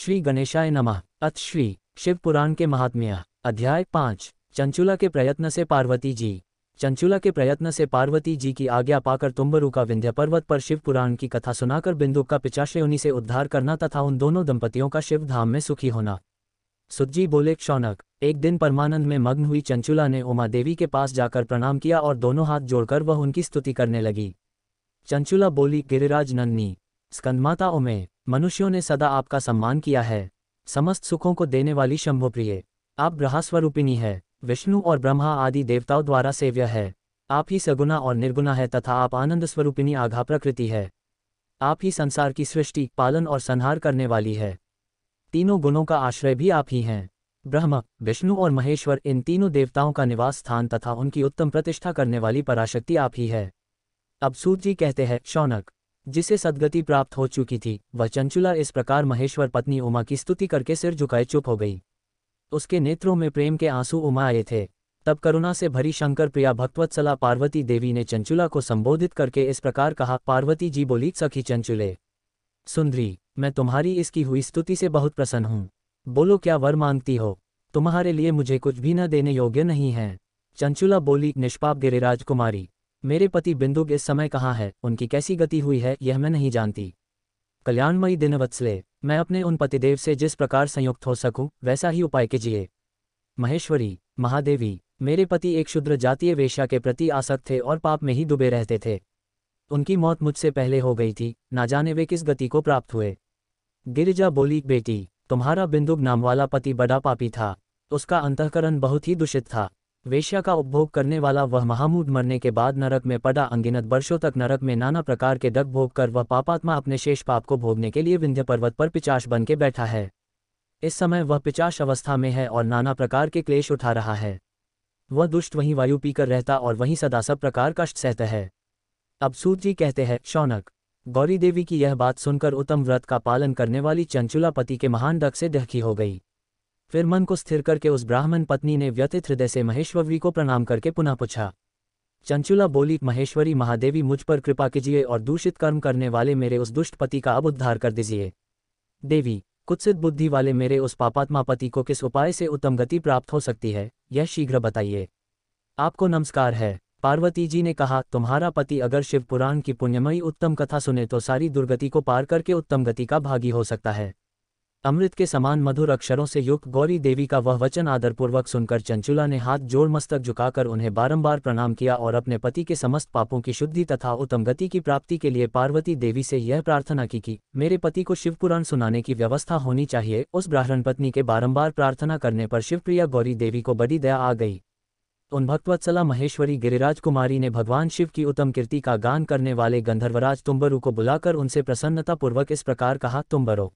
श्री गणेशाय नमः अथ श्री शिव पुराण के महात्म्य अध्याय पाँच चंचुला के प्रयत्न से पार्वती जी चंचुला के प्रयत्न से पार्वती जी की आज्ञा पाकर तुम्बरू का विंध्य पर्वत पर शिव पुराण की कथा सुनाकर बिंदु का उन्हीं से उद्धार करना तथा उन दोनों दंपतियों का शिव धाम में सुखी होना सुजी बोले शौनक एक दिन परमानंद में मग्न हुई चंचुला ने उमा देवी के पास जाकर प्रणाम किया और दोनों हाथ जोड़कर वह उनकी स्तुति करने लगी चंचुला बोली गिरिराज नंदनी स्कंदमाता उमे मनुष्यों ने सदा आपका सम्मान किया है समस्त सुखों को देने वाली शंभु प्रिय आप ग्रहस्वरूपिणी है विष्णु और ब्रह्मा आदि देवताओं द्वारा सेव्य है आप ही सगुना और निर्गुणा है तथा आप आनंद स्वरूपिणी आघा प्रकृति है आप ही संसार की सृष्टि पालन और संहार करने वाली है तीनों गुणों का आश्रय भी आप ही हैं ब्रह्म विष्णु और महेश्वर इन तीनों देवताओं का निवास स्थान तथा उनकी उत्तम प्रतिष्ठा करने वाली पराशक्ति आप ही है अब सूर्य जी कहते हैं शौनक जिसे सदगति प्राप्त हो चुकी थी वह चंचुला इस प्रकार महेश्वर पत्नी उमा की स्तुति करके सिर झुकाए चुप हो गई उसके नेत्रों में प्रेम के आंसू उमा आए थे तब करुणा से भरी शंकर प्रिया भगवत्सला पार्वती देवी ने चंचुला को संबोधित करके इस प्रकार कहा पार्वती जी बोली सखी चंचुले सुंदरी मैं तुम्हारी इसकी हुई स्तुति से बहुत प्रसन्न हूँ बोलो क्या वर मांगती हो तुम्हारे लिए मुझे कुछ भी न देने योग्य नहीं है चंचुला बोली निष्पाप गिरिराज कुमारी मेरे पति बिंदुक इस समय कहाँ है उनकी कैसी गति हुई है यह मैं नहीं जानती कल्याणमयी दिन वत्सले मैं अपने उन पतिदेव से जिस प्रकार संयुक्त हो सकूं वैसा ही उपाय कीजिए महेश्वरी महादेवी मेरे पति एक शुद्र जातीय वेश्या के प्रति आसक्त थे और पाप में ही डूबे रहते थे उनकी मौत मुझसे पहले हो गई थी ना जाने वे किस गति को प्राप्त हुए गिरिजा बोली बेटी तुम्हारा बिंदुक नाम वाला पति बड़ा पापी था उसका अंतकरण बहुत ही दूषित था वेश्या का उपभोग करने वाला वह महामूद मरने के बाद नरक में पड़ा अंगिनत वर्षों तक नरक में नाना प्रकार के दग भोग कर वह पापात्मा अपने शेष पाप को भोगने के लिए विंध्य पर्वत पर पिचाश बन के बैठा है इस समय वह पिचाश अवस्था में है और नाना प्रकार के क्लेश उठा रहा है वह दुष्ट वहीं वायु पीकर रहता और वहीं सदा सब प्रकार कष्ट सहता है अब सूत जी कहते हैं शौनक गौरी देवी की यह बात सुनकर उत्तम व्रत का पालन करने वाली चंचुला पति के महान दग से दहखी हो गई फिर मन को स्थिर करके उस ब्राह्मण पत्नी ने व्यथित हृदय से महेश्वरी को प्रणाम करके पुनः पूछा चंचुला बोली महेश्वरी महादेवी मुझ पर कृपा कीजिए और दूषित कर्म करने वाले मेरे उस दुष्ट पति का अब उद्धार कर दीजिए देवी कुत्सित बुद्धि वाले मेरे उस पापात्मा पति को किस उपाय से उत्तम गति प्राप्त हो सकती है यह शीघ्र बताइए आपको नमस्कार है पार्वती जी ने कहा तुम्हारा पति अगर शिव पुराण की पुण्यमयी उत्तम कथा सुने तो सारी दुर्गति को पार करके उत्तम गति का भागी हो सकता है अमृत के समान मधुर अक्षरों से युक्त गौरी देवी का वह वचन आदरपूर्वक सुनकर चंचुला ने हाथ जोड़ मस्तक झुकाकर उन्हें बारंबार प्रणाम किया और अपने पति के समस्त पापों की शुद्धि तथा उत्तम गति की प्राप्ति के लिए पार्वती देवी से यह प्रार्थना की कि मेरे पति को शिवपुराण सुनाने की व्यवस्था होनी चाहिए उस ब्राह्मण पत्नी के बारंबार प्रार्थना करने पर शिवप्रिया गौरी देवी को बड़ी दया आ गई उन भक्तवत्सला महेश्वरी गिरिराज कुमारी ने भगवान शिव की उत्तम कीर्ति का गान करने वाले गंधर्वराज तुम्बरू को बुलाकर उनसे प्रसन्नतापूर्वक इस प्रकार कहा तुम्बरो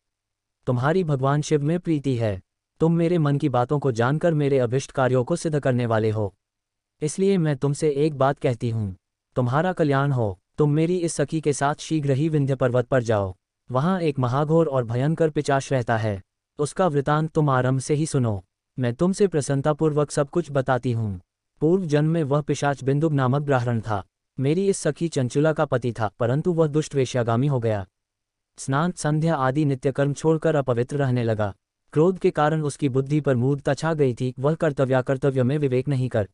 तुम्हारी भगवान शिव में प्रीति है तुम मेरे मन की बातों को जानकर मेरे अभिष्ट कार्यों को सिद्ध करने वाले हो इसलिए मैं तुमसे एक बात कहती हूँ तुम्हारा कल्याण हो तुम मेरी इस सखी के साथ शीघ्र ही विंध्य पर्वत पर जाओ वहाँ एक महाघोर और भयंकर पिचाश रहता है उसका वृतांत तुम आरंभ से ही सुनो मैं तुमसे प्रसन्नतापूर्वक सब कुछ बताती हूँ पूर्व जन्म में वह पिशाच बिंदुब नामक ब्राह्मण था मेरी इस सखी चंचुला का पति था परंतु वह दुष्ट वेश्यागामी हो गया स्नान संध्या आदि नित्यकर्म छोड़कर अपवित्र रहने लगा क्रोध के कारण उसकी बुद्धि पर मूर्ता छा गई थी वह कर्तव्या कर्तव्य में विवेक नहीं कर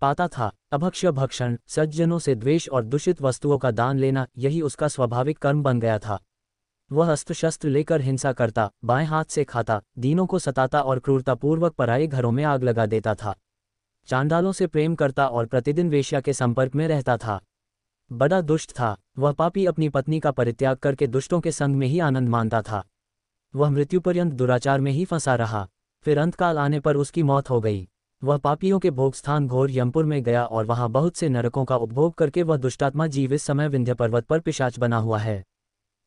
पाता था अभक्ष्य भक्षण सज्जनों से द्वेष और दूषित वस्तुओं का दान लेना यही उसका स्वाभाविक कर्म बन गया था वह अस्त्र शस्त्र लेकर हिंसा करता बाएं हाथ से खाता दीनों को सताता और क्रूरतापूर्वक पराई घरों में आग लगा देता था चांडालों से प्रेम करता और प्रतिदिन वेश्या के संपर्क में रहता था बड़ा दुष्ट था वह पापी अपनी पत्नी का परित्याग करके दुष्टों के संग में ही आनंद मानता था वह मृत्युपर्यंत दुराचार में ही फंसा रहा फिर अंतकाल आने पर उसकी मौत हो गई वह पापियों के भोग स्थान घोर यमपुर में गया और वहां बहुत से नरकों का उपभोग करके वह दुष्टात्मा जीव इस समय विंध्य पर्वत पर पिशाच बना हुआ है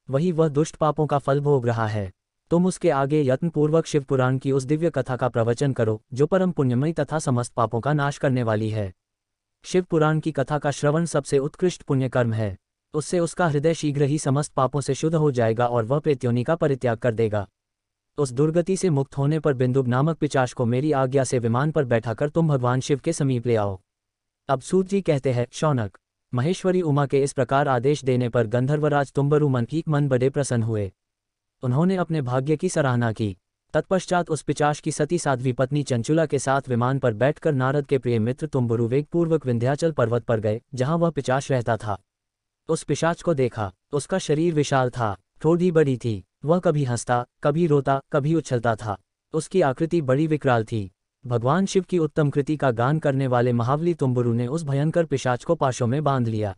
वही वह दुष्ट पापों का फल भोग रहा है तुम उसके आगे यत्नपूर्वक शिवपुराण की उस दिव्य कथा का प्रवचन करो जो परम पुण्यमयी तथा समस्त पापों का नाश करने वाली है शिवपुराण की कथा का श्रवण सबसे उत्कृष्ट पुण्यकर्म है उससे उसका हृदय शीघ्र ही समस्त पापों से शुद्ध हो जाएगा और वह प्रेत्योनी का परित्याग कर देगा उस दुर्गति से मुक्त होने पर बिंदुब नामक पिचाश को मेरी आज्ञा से विमान पर बैठाकर तुम भगवान शिव के समीप ले आओ अब सूत जी कहते हैं शौनक महेश्वरी उमा के इस प्रकार आदेश देने पर गंधर्वराज तुम्बरु मन की मन बड़े प्रसन्न हुए उन्होंने अपने भाग्य की सराहना की तत्पश्चात उस पिचाश की सती साध्वी पत्नी चंचुला के साथ विमान पर बैठकर नारद के प्रिय मित्र तुम्बरू वेगपूर्वक विंध्याचल पर्वत पर गए जहां वह पिचाश रहता था तो उस पिशाच को देखा तो उसका शरीर विशाल था ठोड़ी बड़ी थी वह कभी हंसता कभी रोता कभी उछलता था तो उसकी आकृति बड़ी विकराल थी भगवान शिव की उत्तम कृति का गान करने वाले महावली तुम्बुरु ने उस भयंकर पिशाच को पाशों में बांध लिया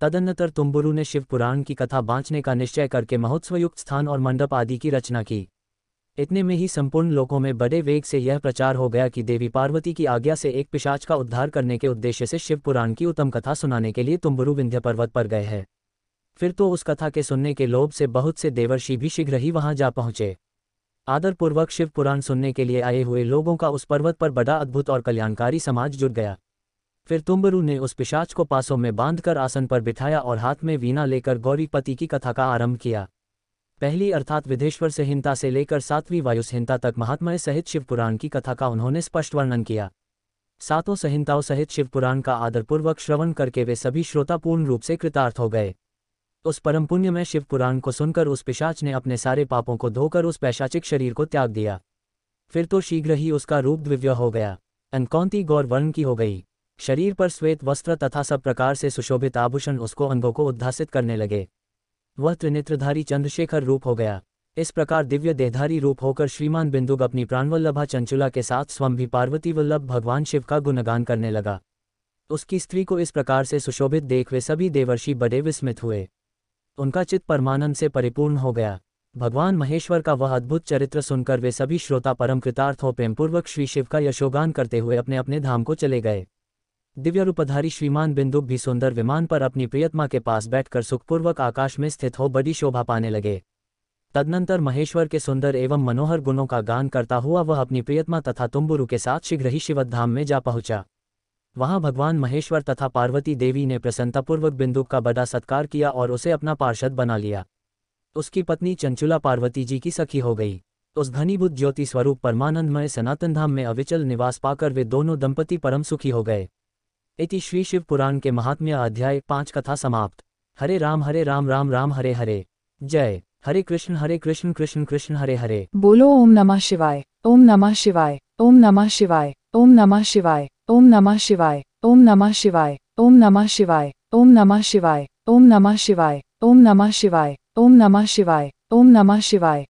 तदन्नतर तुम्बुरु ने शिव पुराण की कथा बांचने का निश्चय करके महोत्सवयुक्त स्थान और मंडप आदि की रचना की इतने में ही संपूर्ण लोगों में बड़े वेग से यह प्रचार हो गया कि देवी पार्वती की आज्ञा से एक पिशाच का उद्धार करने के उद्देश्य से शिव पुराण की उत्तम कथा सुनाने के लिए तुम्बरु विंध्य पर्वत पर गए हैं फिर तो उस कथा के सुनने के लोभ से बहुत से देवर्षि भी शीघ्र ही वहां जा पहुंचे आदरपूर्वक शिव पुराण सुनने के लिए आए हुए लोगों का उस पर्वत पर बड़ा अद्भुत और कल्याणकारी समाज जुट गया फिर तुम्बरु ने उस पिशाच को पासों में बांधकर आसन पर बिठाया और हाथ में वीणा लेकर गौरीपति की कथा का आरंभ किया पहली अर्थात विधेश्वर संहिता से, से लेकर सातवीं वायु संहिता तक महात्मय सहित शिवपुराण की कथा का उन्होंने स्पष्ट वर्णन किया सातों संहिताओं सहित शिवपुराण का आदरपूर्वक श्रवण करके वे सभी श्रोता पूर्ण रूप से कृतार्थ हो गए उस परम पुण्य में शिवपुराण को सुनकर उस पिशाच ने अपने सारे पापों को धोकर उस पैशाचिक शरीर को त्याग दिया फिर तो शीघ्र ही उसका रूप दिव्य हो गया अनकौंती गौर वर्ण की हो गई शरीर पर श्वेत वस्त्र तथा सब प्रकार से सुशोभित आभूषण उसको अंगों को उद्धासित करने लगे वह त्रिनेत्रधारी चंद्रशेखर रूप हो गया इस प्रकार दिव्य देहधारी रूप होकर श्रीमान बिंदुग अपनी प्राणवल्लभा चंचुला के साथ स्वयं भी पार्वती वल्लभ भगवान शिव का गुणगान करने लगा उसकी स्त्री को इस प्रकार से सुशोभित देख वे सभी देवर्षि बड़े विस्मित हुए उनका चित्त परमानंद से परिपूर्ण हो गया भगवान महेश्वर का वह अद्भुत चरित्र सुनकर वे सभी श्रोता परम कृतार्थ हो प्रेमपूर्वक श्री शिव का यशोगान करते हुए अपने अपने धाम को चले गए दिव्य रूपधारी श्रीमान बिंदु भी सुंदर विमान पर अपनी प्रियतमा के पास बैठकर सुखपूर्वक आकाश में स्थित हो बड़ी शोभा पाने लगे तदनंतर महेश्वर के सुंदर एवं मनोहर गुणों का गान करता हुआ वह अपनी प्रियतमा तथा तुम्बुरु के साथ शीघ्र ही शिवधाम में जा पहुंचा वहां भगवान महेश्वर तथा पार्वती देवी ने प्रसन्नतापूर्वक बिंदु का बड़ा सत्कार किया और उसे अपना पार्षद बना लिया उसकी पत्नी चंचुला पार्वती जी की सखी हो गई उस घनीभूत ज्योति स्वरूप परमानंदमय सनातन धाम में अविचल निवास पाकर वे दोनों दंपति परम सुखी हो गए इति श्री शिव पुराण के महात्म्य अध्याय पांच कथा समाप्त हरे राम हरे राम राम राम हरे हरे जय हरे कृष्ण हरे कृष्ण कृष्ण कृष्ण हरे हरे बोलो ओम नमः शिवाय ओम नमः शिवाय ओम नमः शिवाय ओम नमः शिवाय ओम नमः शिवाय ओम नमः शिवाय ओम नमः शिवाय ओम नमः शिवाय ओम नमः शिवाय ओम नमः शिवाय ओम नमः शिवाय ओम नमः शिवाय